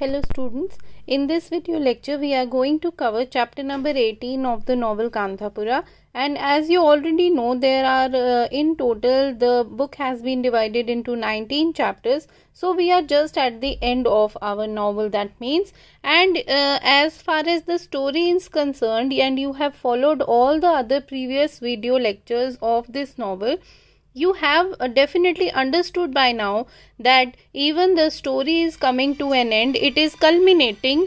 Hello students, in this video lecture we are going to cover chapter number 18 of the novel Kanthapura and as you already know there are uh, in total the book has been divided into 19 chapters so we are just at the end of our novel that means and uh, as far as the story is concerned and you have followed all the other previous video lectures of this novel you have uh, definitely understood by now that even the story is coming to an end, it is culminating,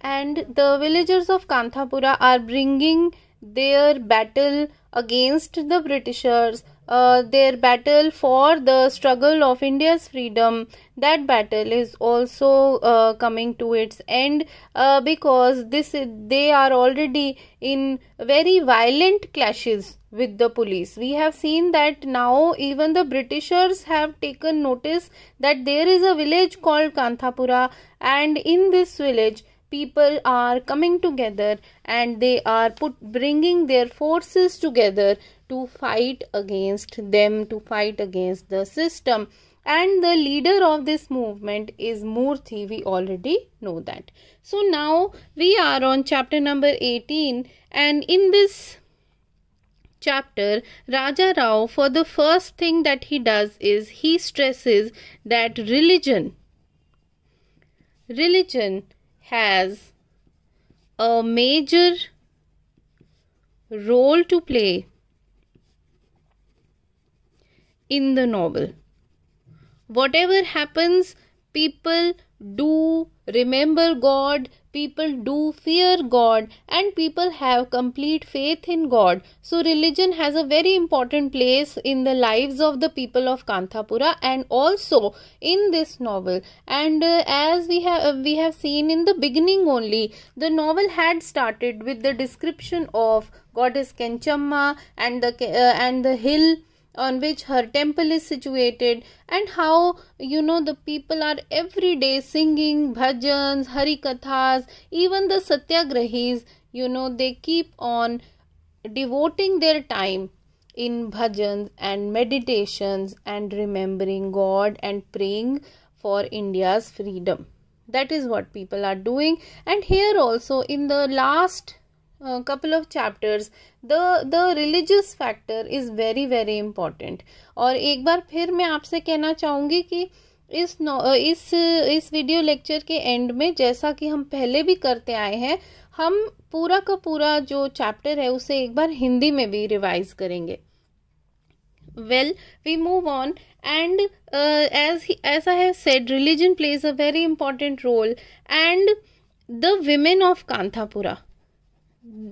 and the villagers of Kanthapura are bringing their battle against the Britishers uh, their battle for the struggle of India's freedom. That battle is also uh, coming to its end uh, because this they are already in very violent clashes with the police. We have seen that now even the Britishers have taken notice that there is a village called Kanthapura, and in this village people are coming together and they are put bringing their forces together to fight against them, to fight against the system. And the leader of this movement is Murthy, we already know that. So now we are on chapter number 18, and in this chapter, Raja Rao, for the first thing that he does is he stresses that religion, religion has a major role to play in the novel. Whatever happens, people do remember God, people do fear God, and people have complete faith in God. So, religion has a very important place in the lives of the people of Kanthapura and also in this novel. And uh, as we have uh, we have seen in the beginning only, the novel had started with the description of goddess Kenchamma and the uh, and the hill on which her temple is situated and how you know the people are every day singing bhajans harikathas even the satyagrahis you know they keep on devoting their time in bhajans and meditations and remembering god and praying for india's freedom that is what people are doing and here also in the last couple of chapters the the religious factor is very very important और एक बार फिर मैं आपसे कहना चाहूँगी कि इस इस इस वीडियो लेक्चर के एंड में जैसा कि हम पहले भी करते आए हैं हम पूरा का पूरा जो चैप्टर है उसे एक बार हिंदी में भी रिवाइज करेंगे well we move on and as as I have said religion plays a very important role and the women of Kanthapura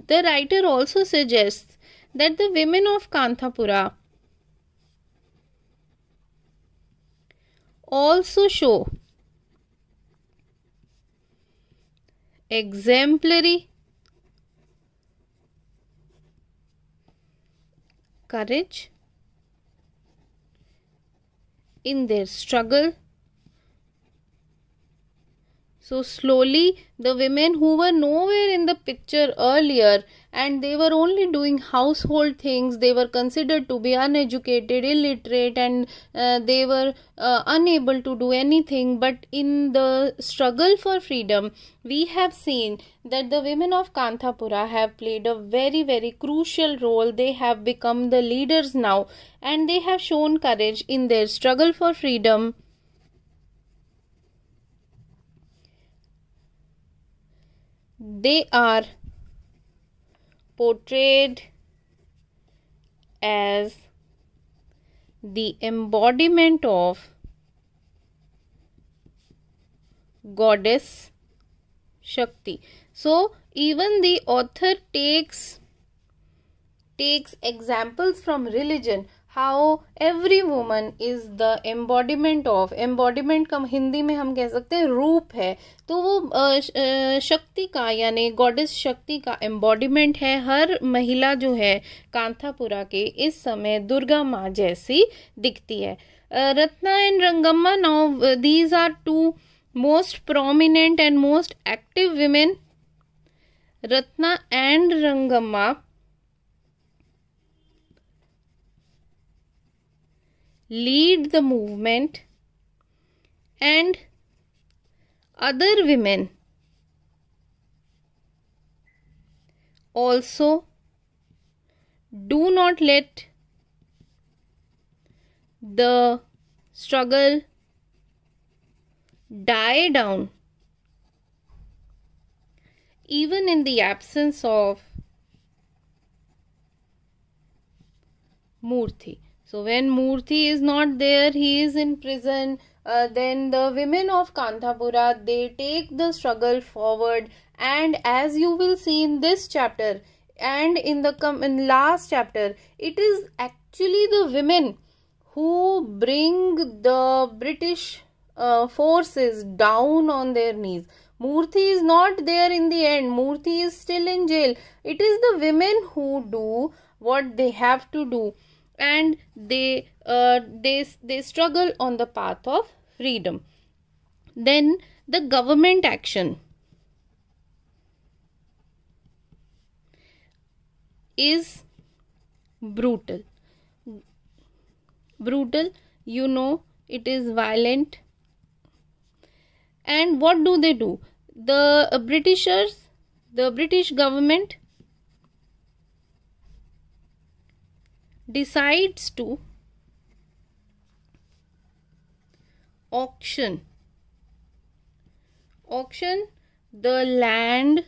The writer also suggests that the women of Kanthapura also show exemplary courage in their struggle so slowly, the women who were nowhere in the picture earlier and they were only doing household things, they were considered to be uneducated, illiterate, and uh, they were uh, unable to do anything. But in the struggle for freedom, we have seen that the women of Kanthapura have played a very, very crucial role. They have become the leaders now and they have shown courage in their struggle for freedom. they are portrayed as the embodiment of goddess Shakti. So even the author takes takes examples from religion how every woman is the embodiment of embodiment का हिंदी में हम कह सकते हैं रूप है तो वो शक्ति का यानी गॉडेस शक्ति का एम्बॉडीमेंट है हर महिला जो है कांथापुरा के इस समय दुर्गा माँ जैसी दिखती है Ratna and Rangamma now these are two most prominent and most active women Ratna and Rangamma lead the movement and other women also do not let the struggle die down even in the absence of Murthy. So when Murthy is not there, he is in prison. Uh, then the women of Kanthapura they take the struggle forward. And as you will see in this chapter and in the com- in last chapter, it is actually the women who bring the British uh, forces down on their knees. Murthy is not there in the end. Murthy is still in jail. It is the women who do what they have to do and they uh, they they struggle on the path of freedom then the government action is brutal brutal you know it is violent and what do they do the uh, britishers the british government decides to auction auction the land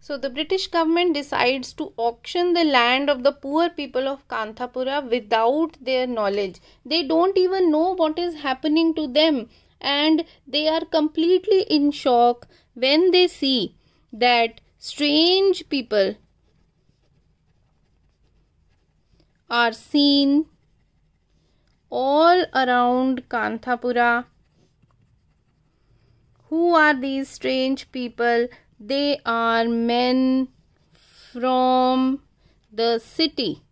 so the British government decides to auction the land of the poor people of Kanthapura without their knowledge. They don't even know what is happening to them and they are completely in shock when they see that strange people are seen all around Kanthapura. Who are these strange people? They are men from the city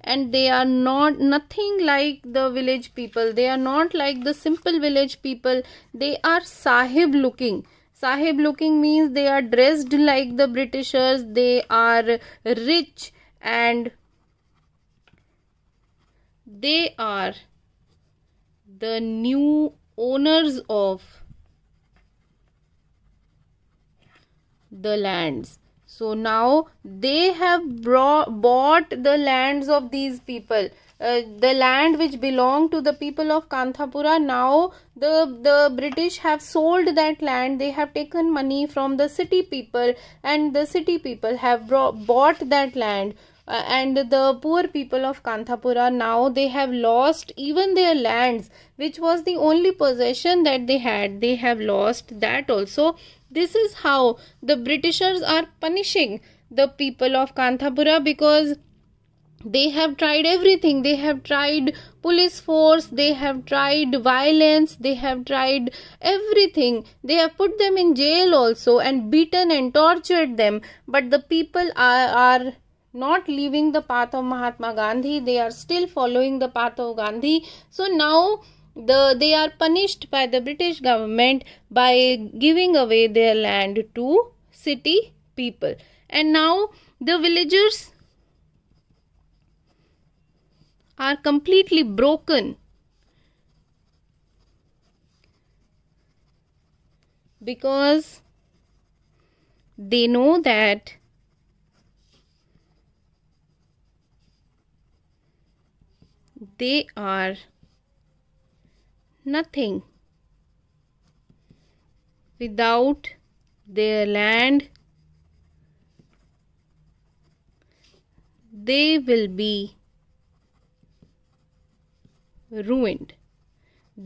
and they are not nothing like the village people. They are not like the simple village people. They are sahib looking. Sahib looking means they are dressed like the Britishers. They are rich and they are the new owners of the lands so now they have bought the lands of these people uh, the land which belonged to the people of Kanthapura now the the British have sold that land they have taken money from the city people and the city people have bought that land uh, and the poor people of kanthapura now they have lost even their lands which was the only possession that they had they have lost that also this is how the britishers are punishing the people of kanthapura because they have tried everything they have tried police force they have tried violence they have tried everything they have put them in jail also and beaten and tortured them but the people are, are not leaving the path of Mahatma Gandhi. They are still following the path of Gandhi. So now the they are punished by the British government by giving away their land to city people. And now the villagers are completely broken because they know that they are nothing without their land they will be ruined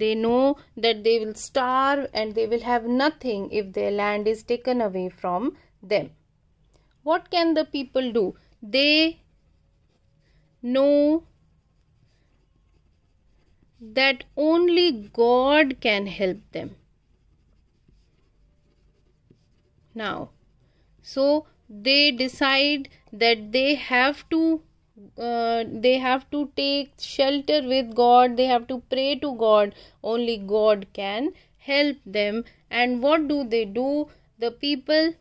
they know that they will starve and they will have nothing if their land is taken away from them what can the people do they know that only God can help them. Now, so they decide that they have to uh, they have to take shelter with God, they have to pray to God. Only God can help them. And what do they do? The people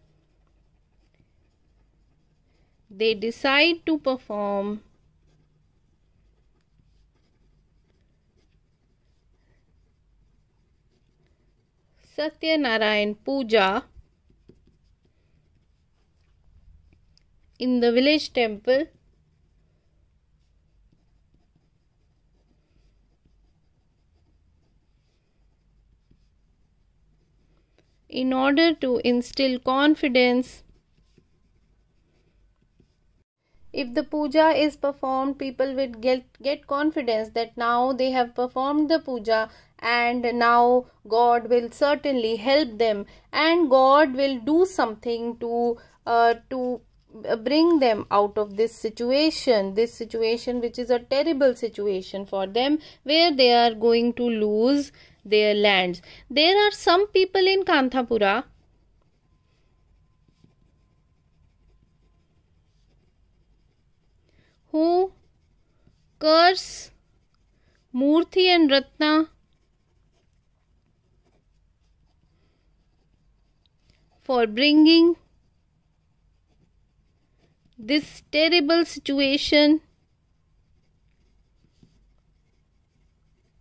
they decide to perform Satyanarayan Puja in the village temple. In order to instill confidence, if the puja is performed, people will get, get confidence that now they have performed the puja and now God will certainly help them and God will do something to uh, to bring them out of this situation this situation which is a terrible situation for them where they are going to lose their lands there are some people in kanthapura who curse Murthy and Ratna for bringing this terrible situation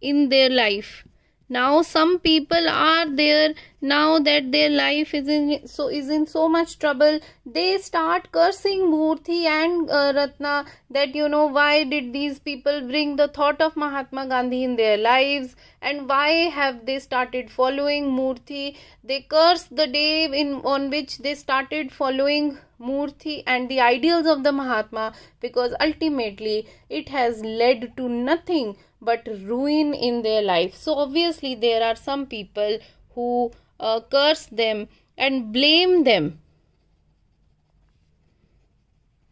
in their life now some people are there now that their life is in so is in so much trouble they start cursing murthy and uh, ratna that you know why did these people bring the thought of mahatma gandhi in their lives and why have they started following murthy they curse the day in on which they started following murthy and the ideals of the mahatma because ultimately it has led to nothing but ruin in their life. So, obviously, there are some people who uh, curse them and blame them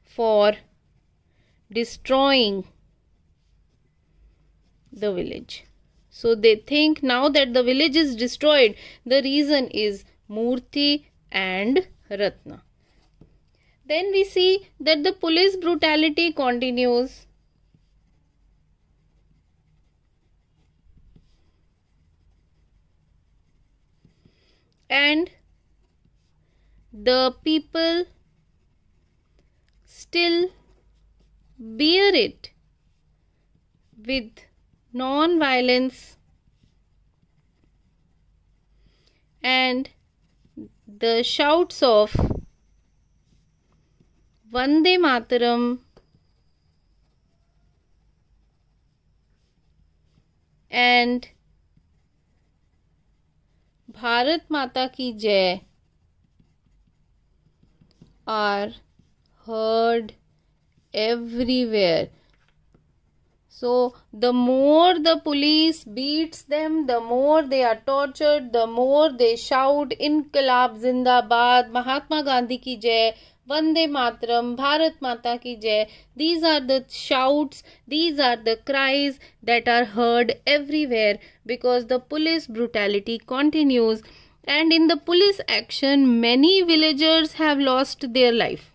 for destroying the village. So, they think now that the village is destroyed, the reason is Murthy and Ratna. Then we see that the police brutality continues and the people still bear it with non-violence and the shouts of Vande Mataram and Bharat Mata की जय are heard everywhere so the more the police beats them the more they are tortured the more they shout inquilab zindabad महात्मा गांधी की जय Vande Matram, Bharat Mata Ki Jai. These are the shouts, these are the cries that are heard everywhere because the police brutality continues. And in the police action, many villagers have lost their life.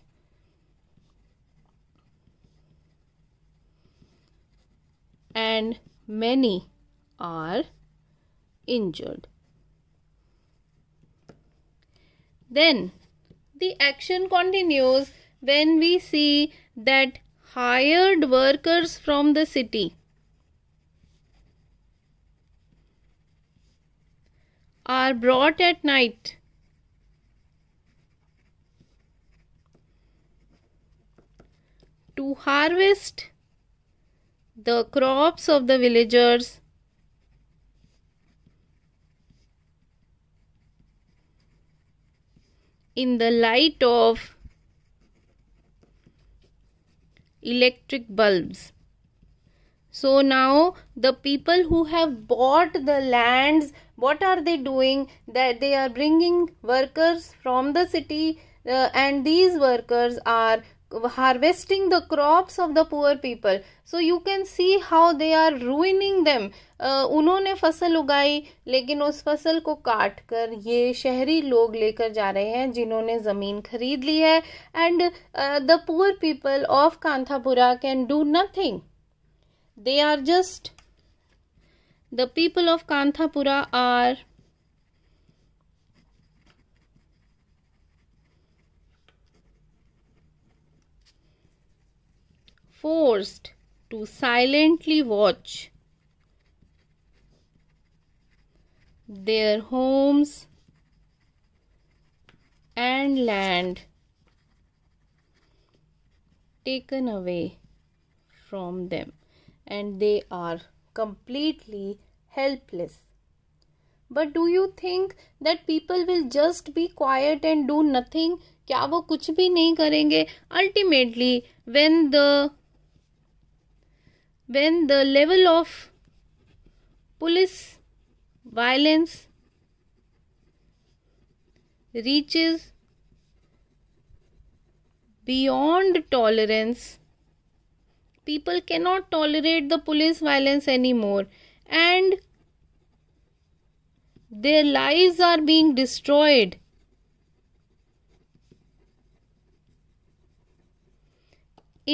And many are injured. Then the action continues when we see that hired workers from the city are brought at night to harvest the crops of the villagers in the light of electric bulbs. So now the people who have bought the lands, what are they doing? That they are bringing workers from the city uh, and these workers are harvesting the crops of the poor people so you can see how they are ruining them uh, उन्होंने फसल उगाई लेकिन उस फसल को काट कर ये शहरी लोग लेकर जा रहे हैं जिन्होंने ज़मीन खरीद ली है and the poor people of Kanthapura can do nothing they are just the people of Kanthapura are forced to silently watch their homes and land taken away from them and they are completely helpless. do you think that people will just be quiet and do nothing? क्या वो कुछ भी नहीं करेंगे ultimately when the when the level of police violence reaches beyond tolerance people cannot tolerate the police violence anymore and their lives are being destroyed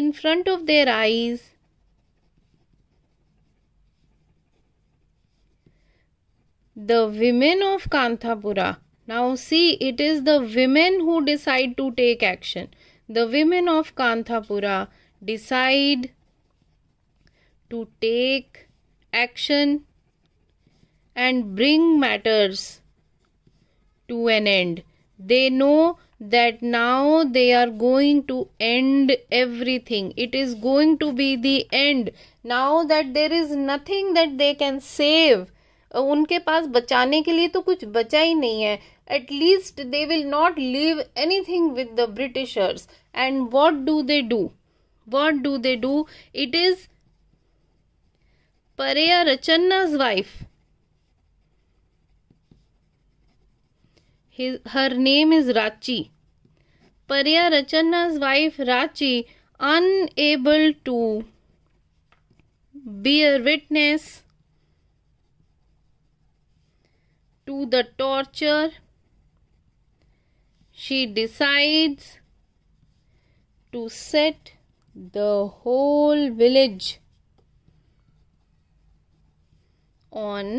in front of their eyes the women of Kanthapura. Now see, it is the women who decide to take action. The women of Kanthapura decide to take action and bring matters to an end. They know that now they are going to end everything. It is going to be the end. Now that there is nothing that they can save उनके पास बचाने के लिए तो कुछ बचा ही नहीं है at least they will not leave anything with the Britishers and what do they do what do they do it is pariah Rachanna's wife her name is Rachi pariah Rachanna's wife Rachi unable to be a witness to the torture. She decides to set the whole village on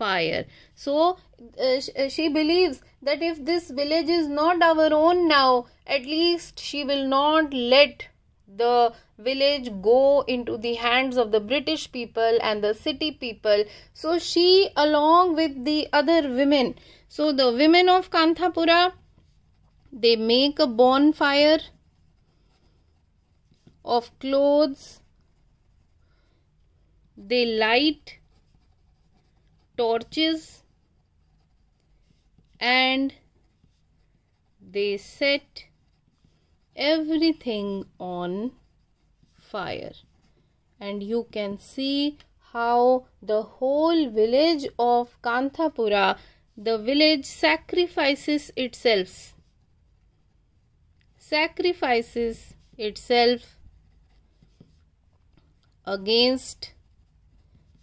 fire. So uh, uh, she believes that if this village is not our own now, at least she will not let the village go into the hands of the british people and the city people so she along with the other women so the women of kanthapura they make a bonfire of clothes they light torches and they set everything on fire and you can see how the whole village of Kanthapura the village sacrifices itself sacrifices itself against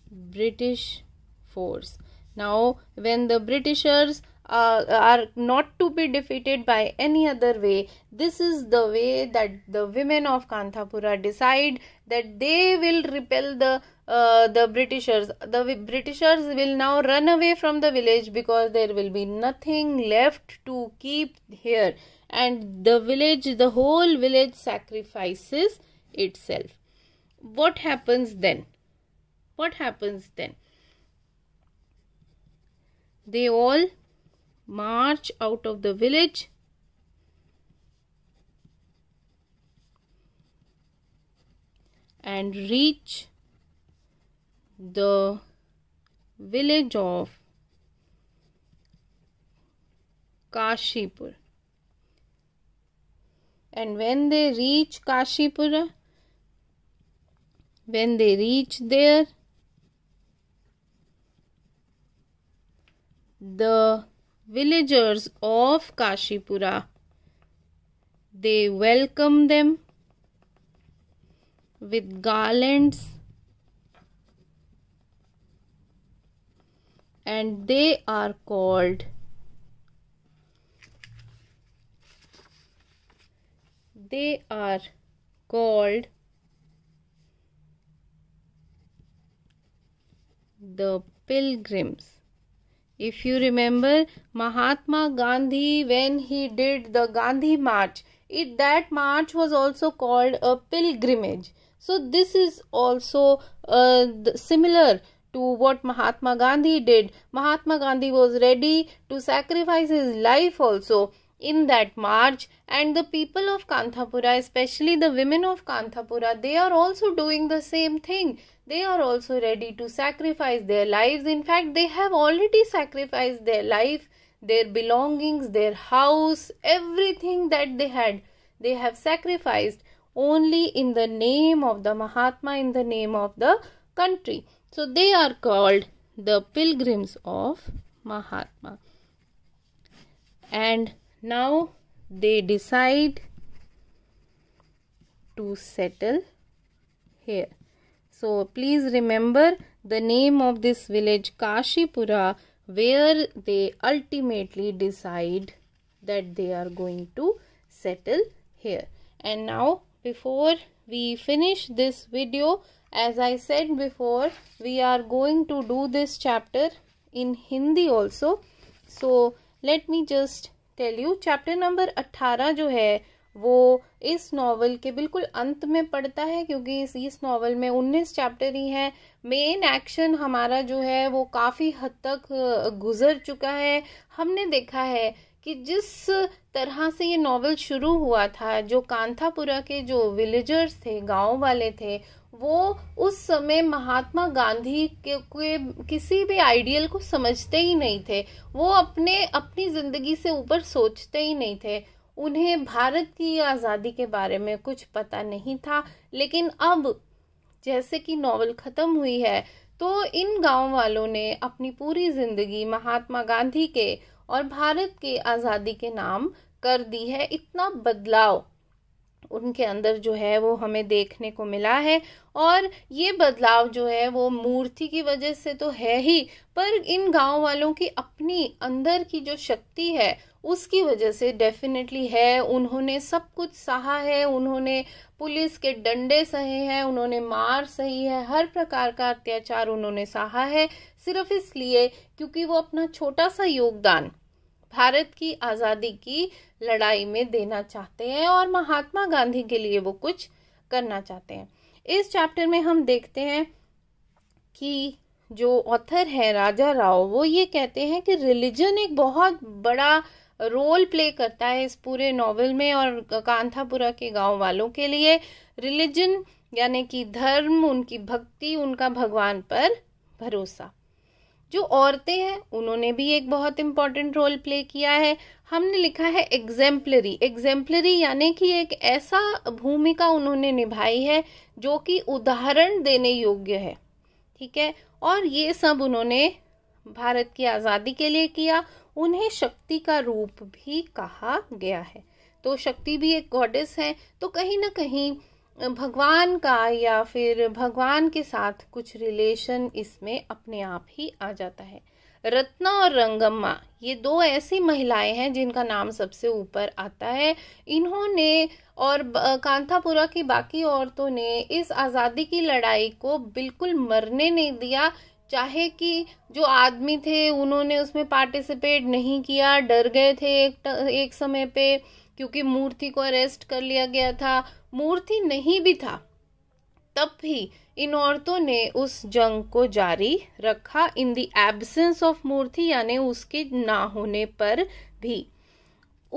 British force now when the Britishers uh, are not to be defeated by any other way this is the way that the women of kanthapura decide that they will repel the uh, the britishers the britishers will now run away from the village because there will be nothing left to keep here and the village the whole village sacrifices itself what happens then what happens then they all march out of the village and reach the village of Kashipur. And when they reach kashipur when they reach there, the villagers of Kashipura. They welcome them with garlands and they are called they are called the pilgrims if you remember Mahatma Gandhi when he did the Gandhi March, it that march was also called a pilgrimage. So this is also uh, similar to what Mahatma Gandhi did. Mahatma Gandhi was ready to sacrifice his life also in that march and the people of kanthapura especially the women of kanthapura they are also doing the same thing they are also ready to sacrifice their lives in fact they have already sacrificed their life their belongings their house everything that they had they have sacrificed only in the name of the mahatma in the name of the country so they are called the pilgrims of mahatma and now they decide to settle here. So please remember the name of this village Kashipura where they ultimately decide that they are going to settle here. And now before we finish this video as I said before we are going to do this chapter in Hindi also. So let me just tell you chapter number 18 जो है वो इस novel के बिल्कुल अंत में पड़ता है क्योंकि इस इस नॉवल में 19 चैप्टर ही हैं मेन एक्शन हमारा जो है वो काफ़ी हद तक गुजर चुका है हमने देखा है कि जिस तरह से ये नॉवल शुरू हुआ था जो कांथापुरा के जो विलेजर्स थे गांव वाले थे वो उस समय महात्मा गांधी के, के किसी भी आइडियल को समझते ही नहीं थे वो अपने अपनी ज़िंदगी से ऊपर सोचते ही नहीं थे उन्हें भारत की आज़ादी के बारे में कुछ पता नहीं था लेकिन अब जैसे कि नावल ख़त्म हुई है तो इन गांव वालों ने अपनी पूरी ज़िंदगी महात्मा गांधी के और भारत के आज़ादी के नाम कर दी है इतना बदलाव उनके अंदर जो है वो हमें देखने को मिला है और ये बदलाव जो है वो मूर्ति की वजह से तो है ही पर इन गांव वालों की अपनी अंदर की जो शक्ति है उसकी वजह से डेफिनेटली है उन्होंने सब कुछ सहा है उन्होंने पुलिस के डंडे सहे हैं उन्होंने मार सही है हर प्रकार का अत्याचार उन्होंने सहा है सिर्फ इसलिए क्योंकि वो अपना छोटा सा योगदान भारत की आज़ादी की लड़ाई में देना चाहते हैं और महात्मा गांधी के लिए वो कुछ करना चाहते हैं इस चैप्टर में हम देखते हैं कि जो ऑथर है राजा राव वो ये कहते हैं कि रिलीजन एक बहुत बड़ा रोल प्ले करता है इस पूरे नॉवल में और कांथापुरा के गांव वालों के लिए रिलीजन यानी कि धर्म उनकी भक्ति उनका भगवान पर भरोसा जो औरतें हैं उन्होंने भी एक बहुत इम्पॉर्टेंट रोल प्ले किया है हमने लिखा है एग्जेम्पलरी एग्जेम्पलरी यानी कि एक ऐसा भूमिका उन्होंने निभाई है जो कि उदाहरण देने योग्य है ठीक है और ये सब उन्होंने भारत की आज़ादी के लिए किया उन्हें शक्ति का रूप भी कहा गया है तो शक्ति भी एक गॉडेस है तो कहीं ना कहीं भगवान का या फिर भगवान के साथ कुछ रिलेशन इसमें अपने आप ही आ जाता है रत्ना और रंगम्मा ये दो ऐसी महिलाएं हैं जिनका नाम सबसे ऊपर आता है इन्होंने और कांथापुरा की बाकी औरतों ने इस आज़ादी की लड़ाई को बिल्कुल मरने नहीं दिया चाहे कि जो आदमी थे उन्होंने उसमें पार्टिसिपेट नहीं किया डर गए थे एक एक समय पे क्योंकि मूर्ति को अरेस्ट कर लिया गया था मूर्ति नहीं भी था तब भी इन औरतों ने उस जंग को जारी रखा इन दी एब्सेंस ऑफ मूर्ति यानी उसके ना होने पर भी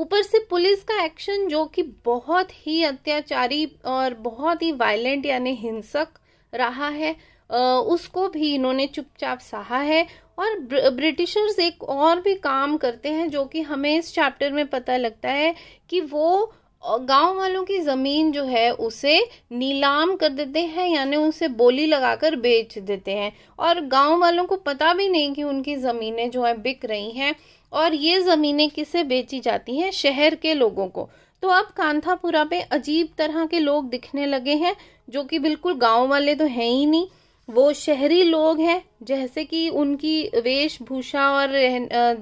ऊपर से पुलिस का एक्शन जो कि बहुत ही अत्याचारी और बहुत ही वायलेंट यानी हिंसक रहा है उसको भी इन्होंने चुपचाप सहा है और ब्रिटिशर्स एक और भी काम करते हैं जो कि हमें इस चैप्टर में पता लगता है कि वो गांव वालों की ज़मीन जो है उसे नीलाम कर देते हैं यानी उसे बोली लगाकर बेच देते हैं और गांव वालों को पता भी नहीं कि उनकी ज़मीनें जो है बिक रही हैं और ये ज़मीनें किसे बेची जाती हैं शहर के लोगों को तो अब कांथापुरा पे अजीब तरह के लोग दिखने लगे हैं जो कि बिल्कुल गांव वाले तो हैं ही नहीं वो शहरी लोग हैं जैसे कि उनकी वेशभूषा और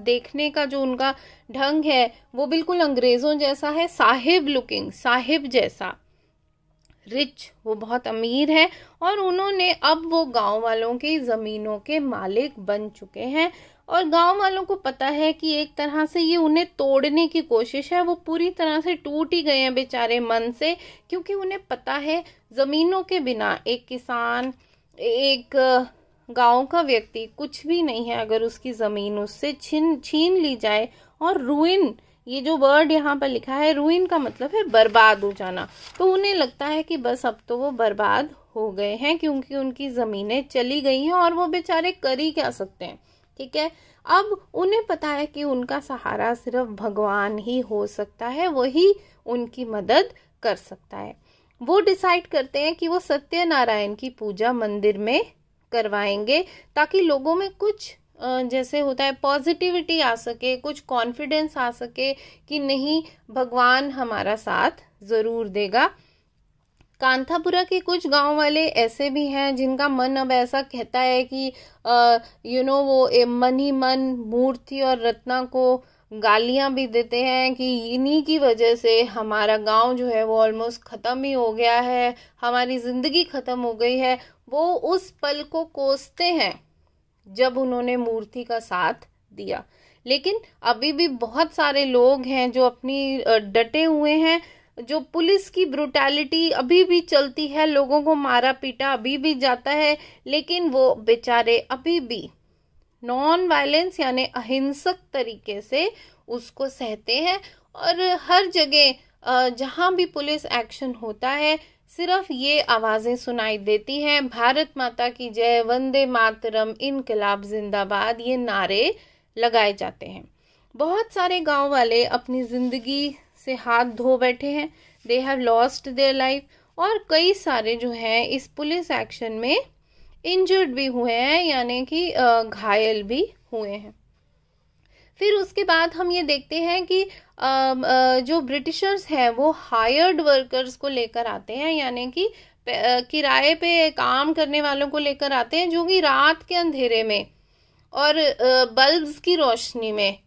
देखने का जो उनका ढंग है वो बिल्कुल अंग्रेज़ों जैसा है साहिब लुकिंग साहिब जैसा रिच वो बहुत अमीर है और उन्होंने अब वो गांव वालों के ज़मीनों के मालिक बन चुके हैं और गांव वालों को पता है कि एक तरह से ये उन्हें तोड़ने की कोशिश है वो पूरी तरह से टूट ही गए हैं बेचारे मन से क्योंकि उन्हें पता है ज़मीनों के बिना एक किसान एक गांव का व्यक्ति कुछ भी नहीं है अगर उसकी ज़मीन उससे छीन छीन ली जाए और रुइन ये जो वर्ड यहाँ पर लिखा है रुइन का मतलब है बर्बाद हो जाना तो उन्हें लगता है कि बस अब तो वो बर्बाद हो गए हैं क्योंकि उनकी ज़मीनें चली गई हैं और वो बेचारे कर ही क्या सकते हैं ठीक है अब उन्हें पता है कि उनका सहारा सिर्फ भगवान ही हो सकता है वही उनकी मदद कर सकता है वो डिसाइड करते हैं कि वो सत्यनारायण की पूजा मंदिर में करवाएंगे ताकि लोगों में कुछ जैसे होता है पॉजिटिविटी आ सके कुछ कॉन्फिडेंस आ सके कि नहीं भगवान हमारा साथ ज़रूर देगा कांथापुरा के कुछ गांव वाले ऐसे भी हैं जिनका मन अब ऐसा कहता है कि यू नो वो ए, मन ही मन मूर्ति और रत्ना को गालियां भी देते हैं कि इन्हीं की वजह से हमारा गांव जो है वो ऑलमोस्ट ख़त्म ही हो गया है हमारी ज़िंदगी ख़त्म हो गई है वो उस पल को कोसते हैं जब उन्होंने मूर्ति का साथ दिया लेकिन अभी भी बहुत सारे लोग हैं जो अपनी डटे हुए हैं जो पुलिस की ब्रुटैलिटी अभी भी चलती है लोगों को मारा पीटा अभी भी जाता है लेकिन वो बेचारे अभी भी नॉन वायलेंस यानी अहिंसक तरीके से उसको सहते हैं और हर जगह जहाँ भी पुलिस एक्शन होता है सिर्फ ये आवाज़ें सुनाई देती हैं भारत माता की जय वंदे मातरम इनकलाब जिंदाबाद ये नारे लगाए जाते हैं बहुत सारे गांव वाले अपनी ज़िंदगी से हाथ धो बैठे हैं they have lost their life और कई सारे जो हैं इस पुलिस एक्शन में इंजर्ड भी हुए हैं यानी कि घायल भी हुए हैं फिर उसके बाद हम ये देखते हैं कि जो ब्रिटिशर्स हैं वो हायर्ड वर्कर्स को लेकर आते हैं यानी कि किराए पे काम करने वालों को लेकर आते हैं जो कि रात के अंधेरे में और बल्ब्स की रोशनी में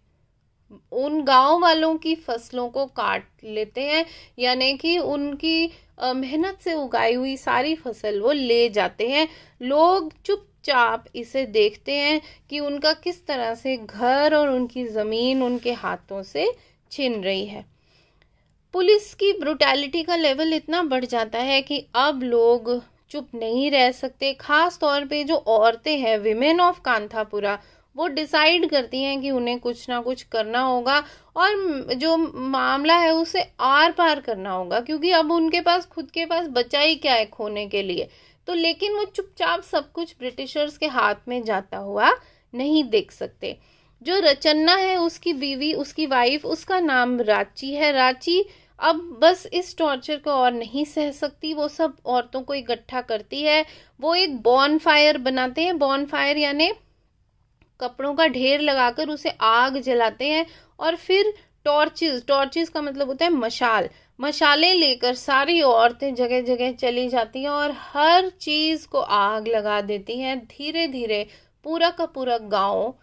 उन गांव वालों की फसलों को काट लेते हैं यानी कि उनकी मेहनत से उगाई हुई सारी फसल वो ले जाते हैं लोग चुपचाप इसे देखते हैं कि उनका किस तरह से घर और उनकी ज़मीन उनके हाथों से छिन रही है पुलिस की ब्रुटैलिटी का लेवल इतना बढ़ जाता है कि अब लोग चुप नहीं रह सकते खास तौर पे जो औरतें हैं विमेन ऑफ कांथापुरा वो डिसाइड करती हैं कि उन्हें कुछ ना कुछ करना होगा और जो मामला है उसे आर पार करना होगा क्योंकि अब उनके पास खुद के पास बचा ही क्या है खोने के लिए तो लेकिन वो चुपचाप सब कुछ ब्रिटिशर्स के हाथ में जाता हुआ नहीं देख सकते जो रचन्ना है उसकी बीवी उसकी वाइफ उसका नाम रांची है रांची अब बस इस टॉर्चर को और नहीं सह सकती वो सब औरतों को इकट्ठा करती है वो एक बॉर्न फायर बनाते हैं बॉर्न फायर यानी कपड़ों का ढेर लगाकर उसे आग जलाते हैं और फिर टॉर्चेस टॉर्चेस का मतलब होता है मशाल मशालें लेकर सारी औरतें जगह जगह चली जाती हैं और हर चीज़ को आग लगा देती हैं धीरे धीरे पूरा का पूरा गांव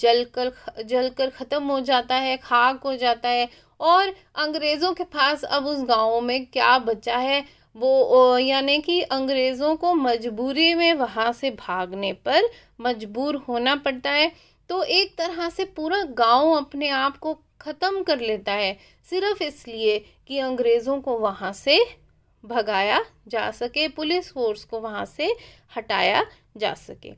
जल कर जल कर ख़त्म हो जाता है खाक हो जाता है और अंग्रेज़ों के पास अब उस गांव में क्या बचा है वो यानी कि अंग्रेज़ों को मजबूरी में वहाँ से भागने पर मजबूर होना पड़ता है तो एक तरह से पूरा गांव अपने आप को ख़त्म कर लेता है सिर्फ इसलिए कि अंग्रेज़ों को वहाँ से भगाया जा सके पुलिस फोर्स को वहाँ से हटाया जा सके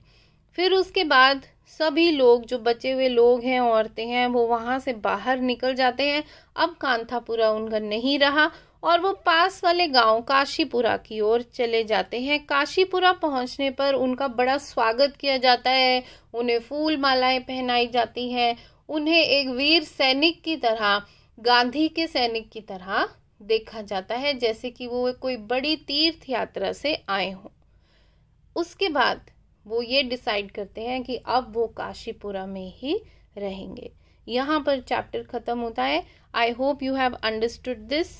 फिर उसके बाद सभी लोग जो बचे हुए लोग हैं औरतें हैं वो वहाँ से बाहर निकल जाते हैं अब कांथापुरा उनका नहीं रहा और वो पास वाले गांव काशीपुरा की ओर चले जाते हैं काशीपुरा पहुंचने पर उनका बड़ा स्वागत किया जाता है उन्हें फूल मालाएं पहनाई जाती हैं उन्हें एक वीर सैनिक की तरह गांधी के सैनिक की तरह देखा जाता है जैसे कि वो कोई बड़ी तीर्थ यात्रा से आए हों उसके बाद वो ये डिसाइड करते हैं कि अब वो काशीपुरा में ही रहेंगे यहाँ पर चैप्टर ख़त्म होता है I hope you have understood this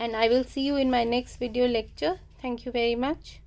and I will see you in my next video lecture. Thank you very much.